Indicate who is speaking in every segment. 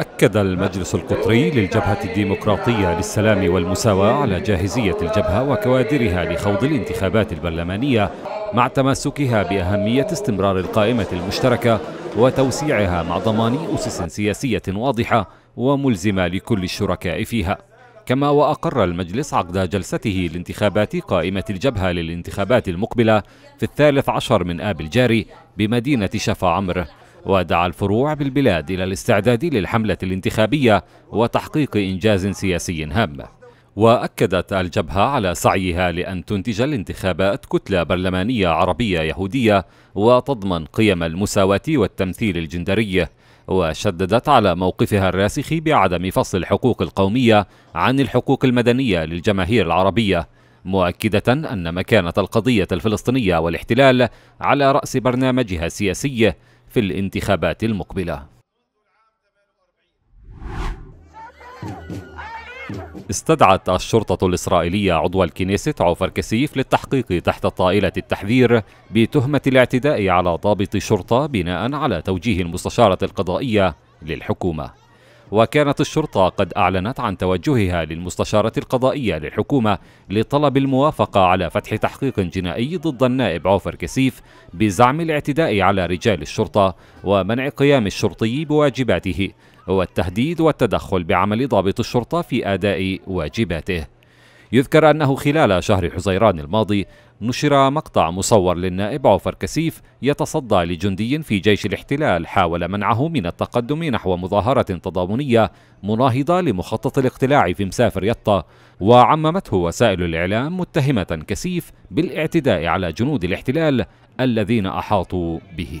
Speaker 1: أكد المجلس القطري للجبهة الديمقراطية للسلام والمساواة على جاهزية الجبهة وكوادرها لخوض الانتخابات البرلمانية مع تماسكها بأهمية استمرار القائمة المشتركة وتوسيعها مع ضمان أسس سياسية واضحة وملزمة لكل الشركاء فيها كما وأقر المجلس عقد جلسته لانتخابات قائمة الجبهة للانتخابات المقبلة في الثالث عشر من آب الجاري بمدينة شفا عمر ودعا الفروع بالبلاد إلى الاستعداد للحملة الانتخابية وتحقيق إنجاز سياسي هام وأكدت الجبهة على سعيها لأن تنتج الانتخابات كتلة برلمانية عربية يهودية وتضمن قيم المساواة والتمثيل الجندري وشددت على موقفها الراسخ بعدم فصل الحقوق القومية عن الحقوق المدنية للجماهير العربية مؤكدة أن مكانة القضية الفلسطينية والاحتلال على رأس برنامجها السياسي في الانتخابات المقبلة استدعت الشرطة الإسرائيلية عضو الكنيسة عوفر كسيف للتحقيق تحت طائلة التحذير بتهمة الاعتداء على ضابط شرطة بناء على توجيه المستشارة القضائية للحكومة وكانت الشرطة قد أعلنت عن توجهها للمستشارة القضائية للحكومة لطلب الموافقة على فتح تحقيق جنائي ضد النائب عوفر كسيف بزعم الاعتداء على رجال الشرطة ومنع قيام الشرطي بواجباته هو التهديد والتدخل بعمل ضابط الشرطة في أداء واجباته. يذكر أنه خلال شهر حزيران الماضي نشر مقطع مصور للنائب عوفر كسيف يتصدى لجندي في جيش الاحتلال حاول منعه من التقدم نحو مظاهرة تضامنية مناهضة لمخطط الاقتلاع في مسافر يطا وعممته وسائل الإعلام متهمة كسيف بالاعتداء على جنود الاحتلال الذين أحاطوا به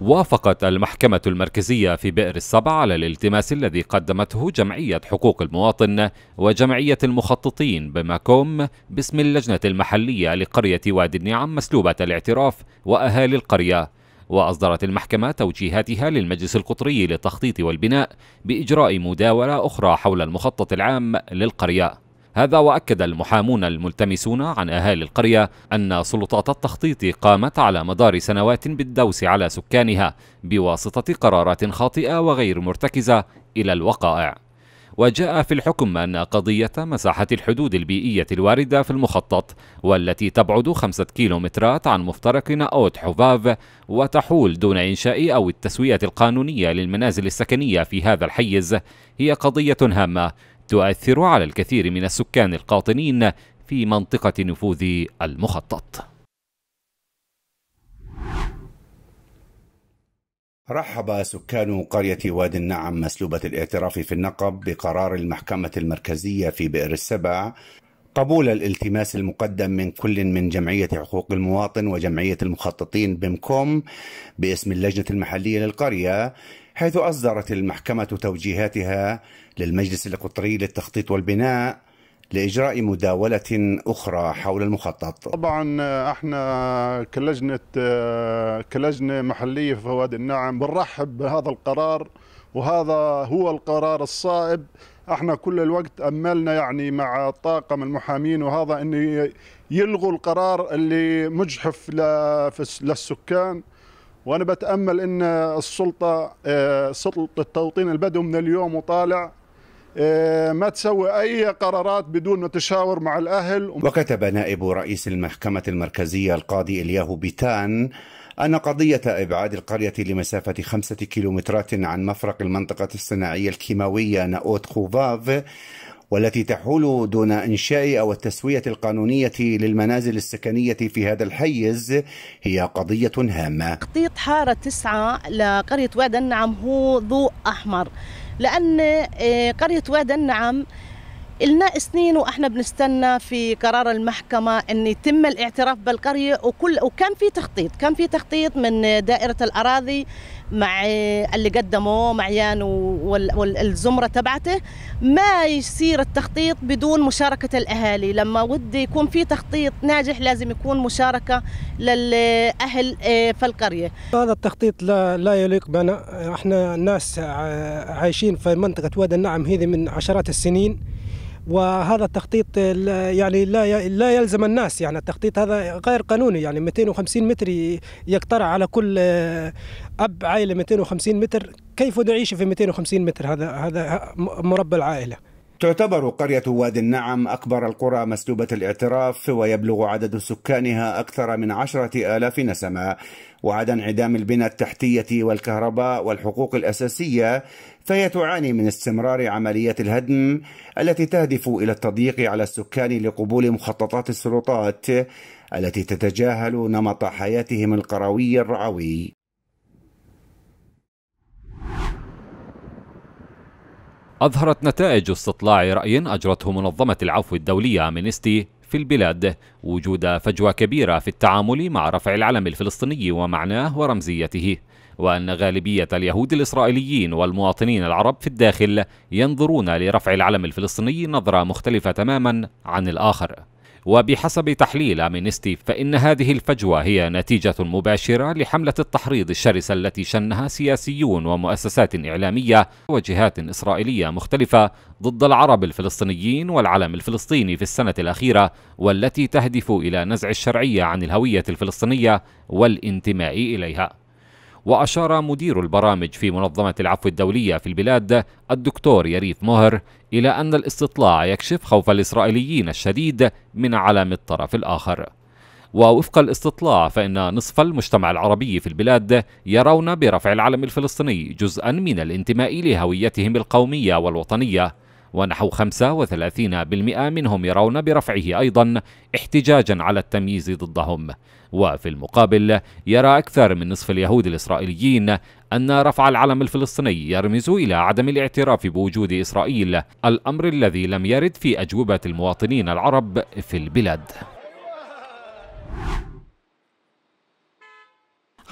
Speaker 1: وافقت المحكمة المركزية في بئر السبع على الالتماس الذي قدمته جمعية حقوق المواطن وجمعية المخططين بماكوم باسم اللجنة المحلية لقرية وادي النعم مسلوبة الاعتراف وأهالي القرية وأصدرت المحكمة توجيهاتها للمجلس القطري للتخطيط والبناء بإجراء مداولة أخرى حول المخطط العام للقرية هذا وأكد المحامون الملتمسون عن أهالي القرية أن سلطات التخطيط قامت على مدار سنوات بالدوس على سكانها بواسطة قرارات خاطئة وغير مرتكزة إلى الوقائع وجاء في الحكم أن قضية مساحة الحدود البيئية الواردة في المخطط والتي تبعد خمسة كيلومترات عن مفترق نأوت حفاف وتحول دون إنشاء أو التسوية القانونية للمنازل السكنية في هذا الحيز هي قضية هامة تؤثر على الكثير من السكان القاطنين في منطقة نفوذ المخطط
Speaker 2: رحب سكان قرية واد النعم مسلوبة الاعتراف في النقب بقرار المحكمة المركزية في بئر السبع قبول الالتماس المقدم من كل من جمعية حقوق المواطن وجمعية المخططين بمكوم باسم اللجنة المحلية للقرية حيث أصدرت المحكمة توجيهاتها للمجلس القطري للتخطيط والبناء لإجراء مداولة أخرى حول المخطط طبعا آه، احنا كلجنة آه، كلجنة محلية في وادي النعم بنرحب بهذا القرار وهذا هو القرار الصائب احنا كل الوقت املنا يعني مع طاقم المحامين وهذا انه يلغوا القرار اللي مجحف للسكان وانا بتامل ان السلطه آه، سلطه توطين البدو من اليوم وطالع آه، ما تسوي أي قرارات بدون ما تشاور مع الأهل وكتب نائب رئيس المحكمة المركزية القاضي إلياه بيتان أن قضية إبعاد القرية لمسافة خمسة كيلومترات عن مفرق المنطقة الصناعية الكيماوية ناوت خوفاف والتي تحول دون إنشاء أو التسوية القانونية للمنازل السكنية في هذا الحيز هي قضية هامة
Speaker 3: خطيط حارة تسعة لقرية وادي النعم هو ضوء أحمر لأن آه، قرية وادي النعم لنا سنين واحنا بنستنى في قرار المحكمه ان يتم الاعتراف بالقريه وكل وكان في تخطيط كان في تخطيط من دائره الاراضي مع اللي قدموه معيان والزمره تبعته ما يصير التخطيط بدون مشاركه الاهالي لما ودي يكون في تخطيط ناجح لازم يكون مشاركه للاهل آه، في القريه
Speaker 4: هذا التخطيط لا, لا يليق بنا احنا ناس آه، عايشين في منطقه وادي النعم هذه من عشرات السنين وهذا التخطيط يعني لا لا يلزم الناس يعني التخطيط هذا غير قانوني يعني 250 متر يقترع على كل آه، اب عائله 250 متر كيف نعيش في 250 متر هذا هذا مربى العائله
Speaker 2: تعتبر قرية وادي النعم أكبر القرى مسلوبة الاعتراف ويبلغ عدد سكانها أكثر من عشرة آلاف نسمة وعدا انعدام البنى التحتية والكهرباء والحقوق الأساسية فهي تعاني من استمرار عملية الهدم التي تهدف إلى التضييق على السكان لقبول مخططات السلطات التي تتجاهل نمط حياتهم القروي الرعوي
Speaker 1: أظهرت نتائج استطلاع رأي أجرته منظمة العفو الدولية أمينستي في البلاد وجود فجوة كبيرة في التعامل مع رفع العلم الفلسطيني ومعناه ورمزيته وأن غالبية اليهود الإسرائيليين والمواطنين العرب في الداخل ينظرون لرفع العلم الفلسطيني نظرة مختلفة تماما عن الآخر وبحسب تحليل أمينستي فإن هذه الفجوة هي نتيجة مباشرة لحملة التحريض الشرسة التي شنها سياسيون ومؤسسات إعلامية وجهات إسرائيلية مختلفة ضد العرب الفلسطينيين والعلم الفلسطيني في السنة الأخيرة والتي تهدف إلى نزع الشرعية عن الهوية الفلسطينية والانتماء إليها وأشار مدير البرامج في منظمة العفو الدولية في البلاد الدكتور يريف مهر إلى أن الاستطلاع يكشف خوف الإسرائيليين الشديد من علم الطرف الآخر ووفق الاستطلاع فإن نصف المجتمع العربي في البلاد يرون برفع العلم الفلسطيني جزءا من الانتماء لهويتهم القومية والوطنية ونحو 35% منهم يرون برفعه أيضا احتجاجا على التمييز ضدهم وفي المقابل يرى أكثر من نصف اليهود الإسرائيليين أن رفع العلم الفلسطيني يرمز إلى عدم الاعتراف بوجود إسرائيل الأمر الذي لم يرد في أجوبة المواطنين العرب في البلاد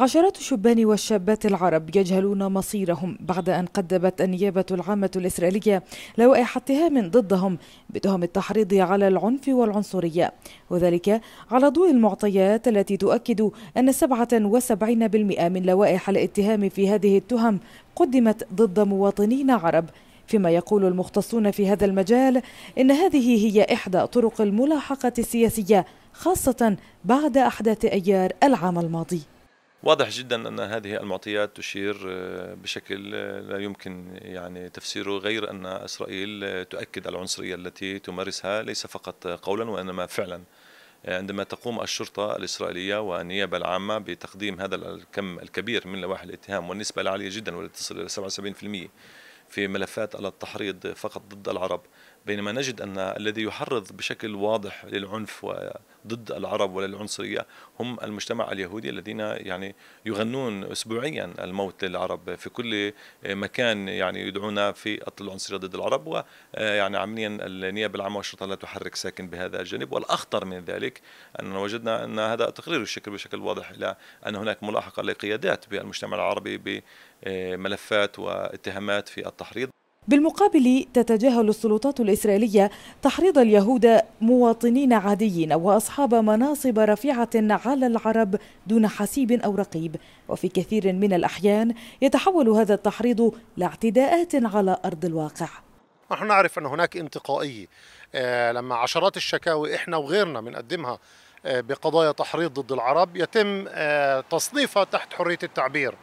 Speaker 3: عشرات الشبان والشابات العرب يجهلون مصيرهم بعد أن قدمت النيابة العامة الإسرائيلية لوائح اتهام ضدهم بتهم التحريض على العنف والعنصرية وذلك على ضوء المعطيات التي تؤكد أن 77% من لوائح الاتهام في هذه التهم قدمت ضد مواطنين عرب فيما يقول المختصون في هذا المجال إن هذه هي إحدى طرق الملاحقة السياسية خاصة بعد أحداث أيار العام الماضي
Speaker 4: واضح جدا ان هذه المعطيات تشير آه، بشكل آه، لا يمكن يعني تفسيره غير ان اسرائيل آه، تؤكد العنصريه التي تمارسها ليس فقط قولا وانما فعلا عندما تقوم الشرطه الاسرائيليه والنيابه العامه بتقديم هذا الكم الكبير من لوائح الاتهام والنسبه العاليه جدا والتي تصل الى 77% في ملفات على التحريض فقط ضد العرب بينما نجد أن الذي يحرض بشكل واضح للعنف ضد العرب وللعنصرية هم المجتمع اليهودي الذين يعني يغنون أسبوعيا الموت للعرب في كل مكان يعني يدعون في العنصرية ضد العرب ويعني عمليا النيابة العامة والشرطة لا تحرك ساكن بهذا الجانب والأخطر من ذلك أننا وجدنا أن هذا تقرير الشكل بشكل واضح إلى أن هناك ملاحقة لقيادات بالمجتمع العربي بملفات واتهامات في التحريض
Speaker 3: بالمقابل تتجاهل السلطات الإسرائيلية تحريض اليهود مواطنين عاديين وأصحاب مناصب رفيعة على العرب دون حسيب أو رقيب وفي كثير من الأحيان يتحول هذا التحريض لاعتداءات على أرض الواقع نحن نعرف أن هناك انتقائية آه، لما عشرات الشكاوي إحنا وغيرنا بنقدمها آه، بقضايا تحريض ضد العرب يتم آه، تصنيفها تحت حرية التعبير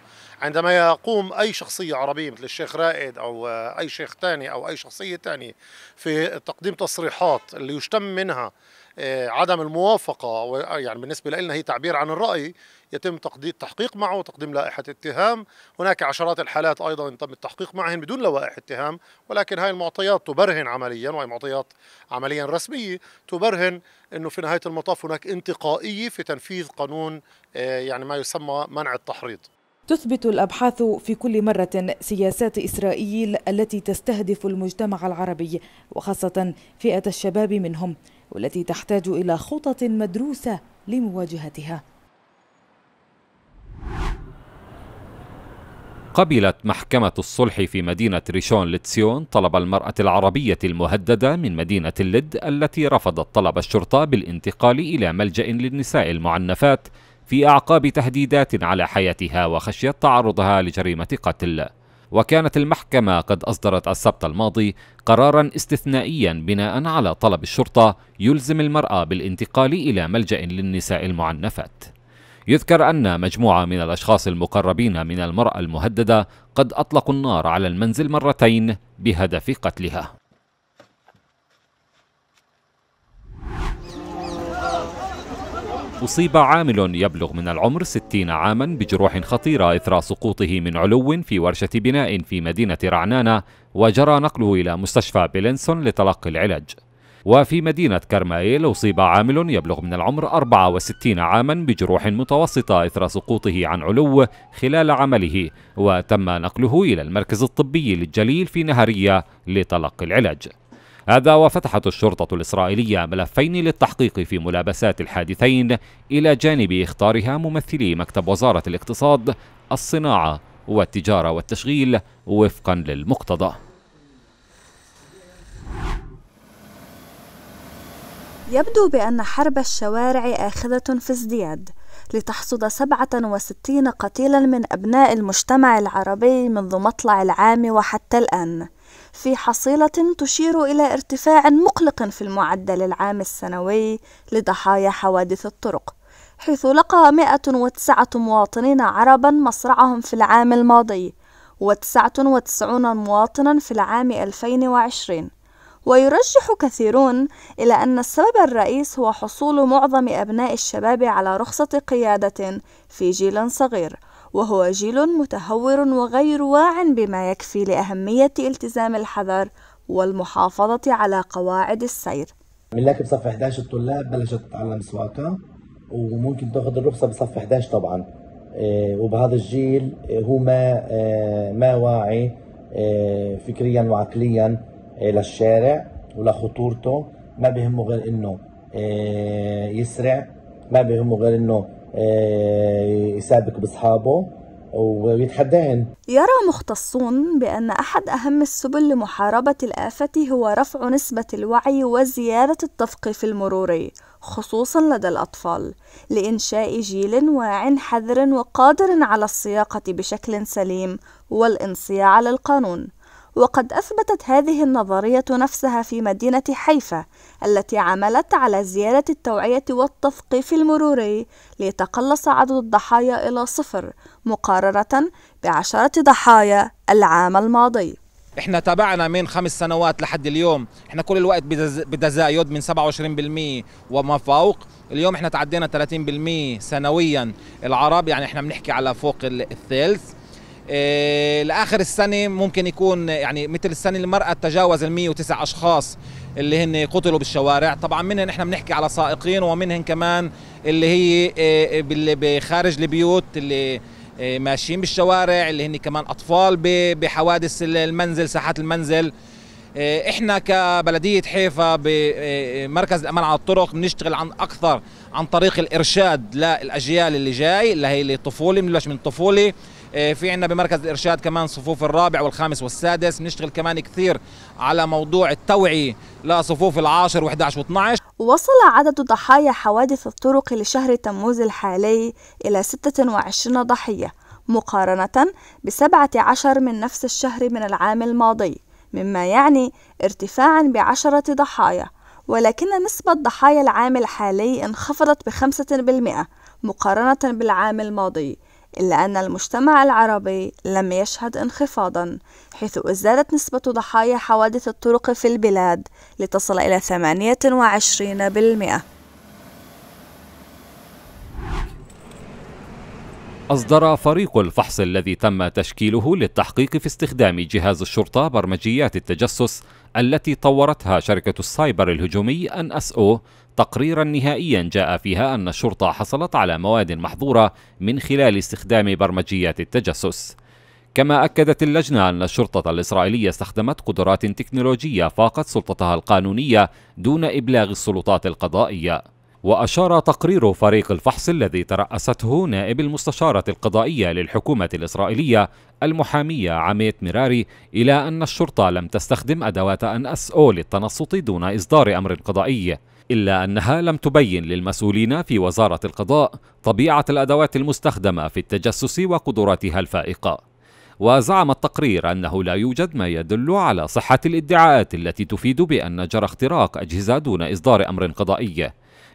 Speaker 3: عندما يقوم أي شخصية عربية مثل الشيخ رائد أو أي شيخ تاني أو أي شخصية تانية في تقديم تصريحات اللي يشتم منها آه، عدم الموافقة يعني بالنسبة لنا هي تعبير عن الرأي يتم تقديم تحقيق معه وتقديم لائحة اتهام هناك عشرات الحالات أيضا تم التحقيق معهن بدون لوائح اتهام ولكن هاي المعطيات تبرهن عمليا وهي معطيات عمليا رسمية تبرهن أنه في نهاية المطاف هناك انتقائية في تنفيذ قانون آه، يعني ما يسمى منع التحريض تثبت الأبحاث في كل مرة سياسات إسرائيل التي تستهدف المجتمع العربي وخاصة فئة الشباب منهم والتي تحتاج إلى خطط مدروسة لمواجهتها
Speaker 1: قبلت محكمة الصلح في مدينة ريشون لتسيون طلب المرأة العربية المهددة من مدينة اللد التي رفضت طلب الشرطة بالانتقال إلى ملجأ للنساء المعنفات في أعقاب تهديدات على حياتها وخشية تعرضها لجريمة قتل وكانت المحكمة قد أصدرت السبت الماضي قرارا استثنائيا بناء على طلب الشرطة يلزم المرأة بالانتقال إلى ملجأ للنساء المعنفات يذكر أن مجموعة من الأشخاص المقربين من المرأة المهددة قد أطلقوا النار على المنزل مرتين بهدف قتلها أصيب عامل يبلغ من العمر 60 عاما بجروح خطيرة إثر سقوطه من علو في ورشة بناء في مدينة رعنانة وجرى نقله إلى مستشفى بيلينسون لتلقي العلاج وفي مدينة كرمائيل أصيب عامل يبلغ من العمر 64 عاما بجروح متوسطة إثر سقوطه عن علو خلال عمله وتم نقله إلى المركز الطبي للجليل في نهرية لتلقي العلاج هذا وفتحت الشرطة الإسرائيلية ملفين للتحقيق في ملابسات الحادثين إلى جانب إخطارها ممثلي مكتب وزارة الاقتصاد الصناعة والتجارة والتشغيل وفقا للمقتضى
Speaker 5: يبدو بأن حرب الشوارع آخذة في ازدياد لتحصد 67 قتيلا من أبناء المجتمع العربي منذ مطلع العام وحتى الآن في حصيلة تشير إلى ارتفاع مقلق في المعدل العام السنوي لضحايا حوادث الطرق حيث لقى 109 مواطنين عربا مصرعهم في العام الماضي و99 مواطنا في العام 2020 ويرجح كثيرون إلى أن السبب الرئيس هو حصول معظم أبناء الشباب على رخصة قيادة في جيل صغير وهو جيل متهور وغير واع بما يكفي لأهمية التزام الحذر والمحافظة على قواعد السير
Speaker 6: من لك بصف 11 الطلاب بلشت
Speaker 2: تتعلم سواقة وممكن تاخذ الرخصة بصف 11 طبعا إيه، وبهذا الجيل إيه، هو ما إيه، ما واعي فكريا وعقليا للشارع ولخطورته ما بهمه غير انه يسرع ما بهمه غير انه آه، يسابق باصحابه ويتحدان
Speaker 5: يرى مختصون بأن أحد أهم السبل لمحاربة الآفة هو رفع نسبة الوعي وزيادة التثقيف المروري خصوصا لدى الأطفال لإنشاء جيل واع حذر وقادر على السياقة بشكل سليم والانصياع للقانون وقد أثبتت هذه النظرية نفسها في مدينة حيفا التي عملت على زيادة التوعية والتثقيف المروري ليتقلص عدد الضحايا إلى صفر مقارنة بعشرة ضحايا العام الماضي
Speaker 4: احنا تابعنا من خمس سنوات لحد اليوم احنا كل الوقت بتزايد من 27% وما فوق اليوم احنا تعدينا 30% سنويا العرب يعني احنا بنحكي على فوق الثلث آه، لاخر السنه ممكن يكون يعني مثل السنه اللي مرقت تجاوز ال 109 اشخاص اللي هن قتلوا بالشوارع طبعا منهم احنا بنحكي على سائقين ومنهم كمان اللي هي آه، آه، بخارج البيوت اللي ماشيين بالشوارع اللي هن كمان اطفال بحوادث المنزل ساحات المنزل إيه، احنا كبلديه حيفا بمركز إيه، الامان على الطرق بنشتغل عن اكثر عن طريق الارشاد للاجيال اللي جاي اللي هي الطفوله بنبلش من الطفوله إيه، في عنا بمركز الارشاد كمان صفوف الرابع والخامس والسادس بنشتغل كمان كثير على موضوع التوعيه لصفوف العاشر و11 و12
Speaker 5: وصل عدد ضحايا حوادث الطرق لشهر تموز الحالي إلى 26 ضحية مقارنة ب 17 من نفس الشهر من العام الماضي مما يعني ارتفاعا بعشرة ضحايا ولكن نسبة ضحايا العام الحالي انخفضت بخمسة بالمئة مقارنة بالعام الماضي إلا أن المجتمع العربي لم يشهد انخفاضا حيث ازدادت نسبة ضحايا حوادث الطرق في البلاد لتصل إلى 28%
Speaker 1: أصدر فريق الفحص الذي تم تشكيله للتحقيق في استخدام جهاز الشرطة برمجيات التجسس التي طورتها شركة السايبر الهجومي NSO تقريرا نهائيا جاء فيها أن الشرطة حصلت على مواد محظورة من خلال استخدام برمجيات التجسس كما أكدت اللجنة أن الشرطة الإسرائيلية استخدمت قدرات تكنولوجية فاقت سلطتها القانونية دون إبلاغ السلطات القضائية وأشار تقرير فريق الفحص الذي ترأسته نائب المستشارة القضائية للحكومة الإسرائيلية المحامية عميت مراري إلى أن الشرطة لم تستخدم أدوات أن أس أو للتنصت دون إصدار أمر قضائي إلا أنها لم تبين للمسؤولين في وزارة القضاء طبيعة الأدوات المستخدمة في التجسس وقدراتها الفائقة وزعم التقرير أنه لا يوجد ما يدل على صحة الادعاءات التي تفيد بأن جرى اختراق أجهزة دون إصدار أمر قضائي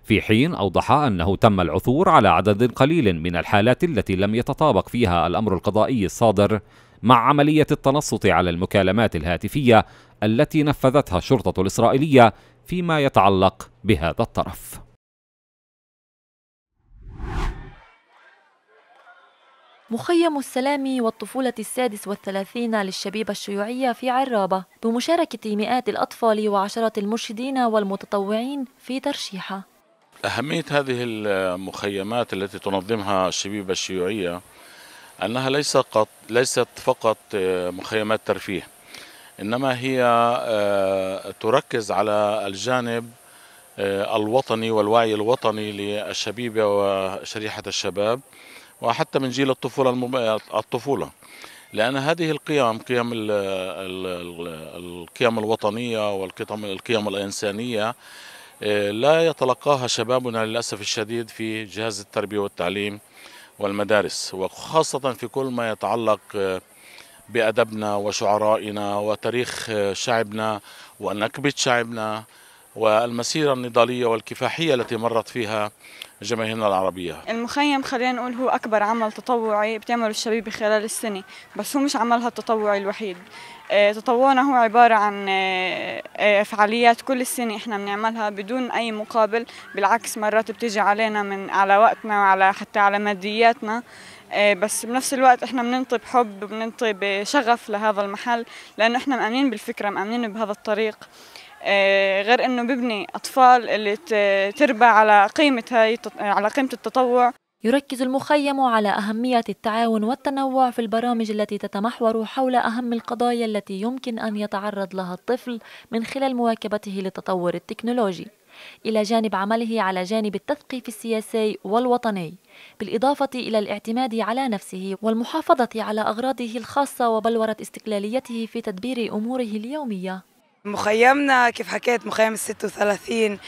Speaker 1: في حين أوضح أنه تم العثور على عدد قليل من الحالات التي لم يتطابق فيها الأمر القضائي الصادر مع عملية التنصت على المكالمات الهاتفية التي نفذتها الشرطة الإسرائيلية فيما يتعلق بهذا الطرف
Speaker 6: مخيم السلام والطفولة السادس والثلاثين للشبيبة الشيوعية في عرابة بمشاركة مئات الأطفال وعشرات المرشدين والمتطوعين في ترشيحه
Speaker 1: أهمية هذه المخيمات التي تنظمها الشبيبة الشيوعية أنها ليست قط ليست فقط آه، مخيمات ترفيه إنما هي آه، تركز على الجانب آه، الوطني والوعي الوطني للشبيبة وشريحة الشباب وحتى من جيل الطفولة الطفولة لأن هذه القيم قيم القيم الوطنية والقيم الإنسانية لا يتلقاها شبابنا للأسف الشديد في جهاز التربية والتعليم والمدارس وخاصة في كل ما يتعلق آه، بأدبنا وشعرائنا وتاريخ آه، شعبنا ونكبة شعبنا والمسيرة النضالية والكفاحية التي مرت فيها جماهيرنا العربية
Speaker 5: المخيم خلينا نقول هو أكبر عمل تطوعي بتعمله الشبيبة خلال السنة بس هو مش عملها التطوعي الوحيد آه، تطوعنا هو عبارة عن آه، آه، فعاليات كل السنة احنا بنعملها بدون أي مقابل بالعكس مرات بتيجي علينا من على وقتنا وعلى حتى على مادياتنا بس بنفس الوقت احنا بننطي بحب بننطي بشغف لهذا المحل لأنه احنا مأمنين بالفكرة مأمنين بهذا الطريق آه، غير انه ببني اطفال اللي تربى على قيمه هاي على قيمه التطوع
Speaker 6: يركز المخيم على أهمية التعاون والتنوع في البرامج التي تتمحور حول أهم القضايا التي يمكن أن يتعرض لها الطفل من خلال مواكبته للتطور التكنولوجي إلى جانب عمله على جانب التثقيف السياسي والوطني بالإضافة إلى الاعتماد على نفسه والمحافظة على أغراضه الخاصة وبلورة استقلاليته في تدبير أموره اليومية
Speaker 3: مخيمنا كيف حكيت مخيم ال 36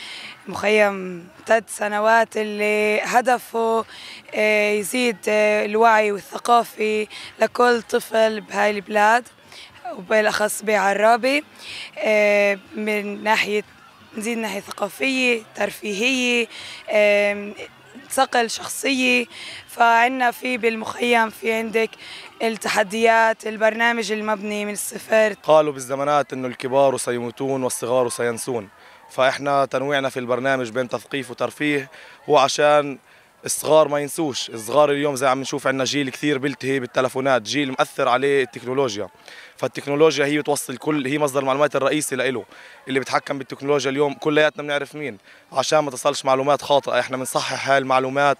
Speaker 3: مخيم ثلاث سنوات اللي هدفه آه، يزيد آه، الوعي والثقافي لكل طفل بهاي البلاد وبالأخص بعرابي آه، من ناحية نزيد ناحية ثقافية ترفيهية صقل شخصية فعنا في بالمخيم في عندك التحديات البرنامج المبني من الصفر
Speaker 6: قالوا بالزمانات أنه الكبار سيموتون والصغار سينسون فإحنا تنويعنا في البرنامج بين تثقيف وترفيه هو عشان الصغار ما ينسوش الصغار اليوم زي عم نشوف عندنا جيل كثير بلتهي بالتلفونات جيل مأثر عليه التكنولوجيا فالتكنولوجيا هي بتوصل كل هي مصدر المعلومات الرئيسي لإله اللي بيتحكم بالتكنولوجيا اليوم كلياتنا بنعرف مين عشان ما تصلش معلومات خاطئه احنا بنصحح هاي المعلومات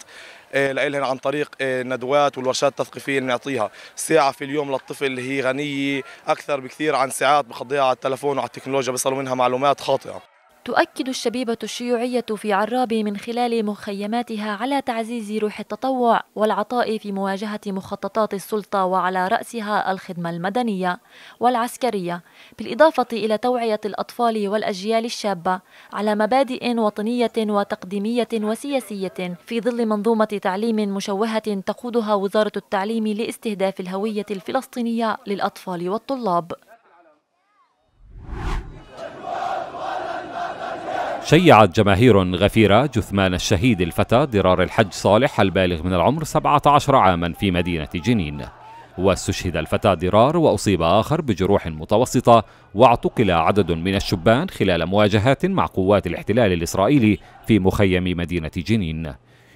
Speaker 6: آه، لإلهن عن طريق آه، الندوات والورشات التثقيفية اللي بنعطيها ساعة في اليوم للطفل اللي هي غنية أكثر بكثير عن ساعات بقضيها على التلفون وعلى التكنولوجيا بيصلوا منها معلومات خاطئة تؤكد الشبيبة الشيوعية في عراب من خلال مخيماتها على تعزيز روح التطوع والعطاء في مواجهة مخططات السلطة وعلى رأسها الخدمة المدنية والعسكرية بالإضافة إلى توعية الأطفال والأجيال الشابة على مبادئ وطنية وتقديمية وسياسية في ظل منظومة تعليم مشوهة تقودها وزارة التعليم لاستهداف الهوية الفلسطينية للأطفال والطلاب
Speaker 1: شيعت جماهير غفيرة جثمان الشهيد الفتى ضرار الحج صالح البالغ من العمر 17 عاما في مدينة جنين واستشهد الفتى ضرار وأصيب آخر بجروح متوسطة واعتقل عدد من الشبان خلال مواجهات مع قوات الاحتلال الإسرائيلي في مخيم مدينة جنين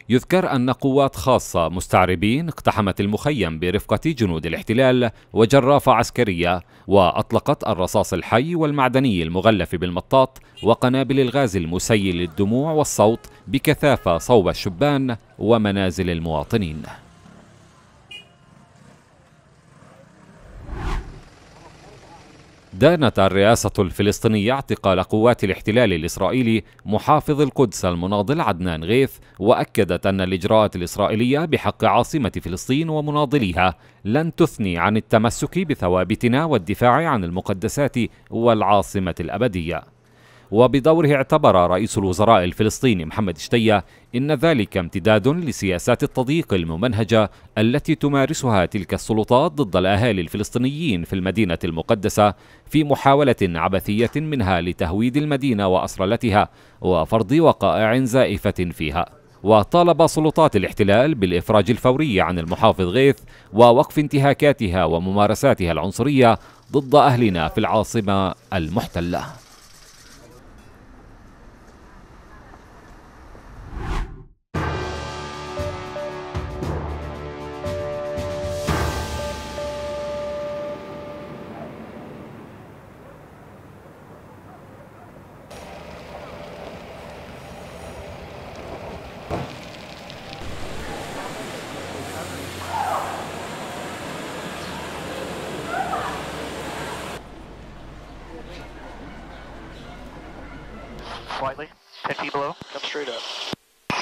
Speaker 1: يذكر أن قوات خاصة مستعربين اقتحمت المخيم برفقة جنود الاحتلال وجرافة عسكرية وأطلقت الرصاص الحي والمعدني المغلف بالمطاط وقنابل الغاز المسيل للدموع والصوت بكثافة صوب الشبان ومنازل المواطنين دانت الرئاسة الفلسطينية اعتقال قوات الاحتلال الإسرائيلي محافظ القدس المناضل عدنان غيث وأكدت أن الإجراءات الإسرائيلية بحق عاصمة فلسطين ومناضليها لن تثني عن التمسك بثوابتنا والدفاع عن المقدسات والعاصمة الأبدية وبدوره اعتبر رئيس الوزراء الفلسطيني محمد شتية إن ذلك امتداد لسياسات التضييق الممنهجة التي تمارسها تلك السلطات ضد الأهالي الفلسطينيين في المدينة المقدسة في محاولة عبثية منها لتهويد المدينة وأسرلتها وفرض وقائع زائفة فيها وطالب سلطات الاحتلال بالإفراج الفوري عن المحافظ غيث ووقف انتهاكاتها وممارساتها العنصرية ضد أهلنا في العاصمة المحتلة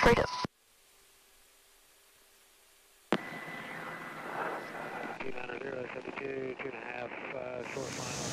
Speaker 5: straight up. two two and a half uh, short final.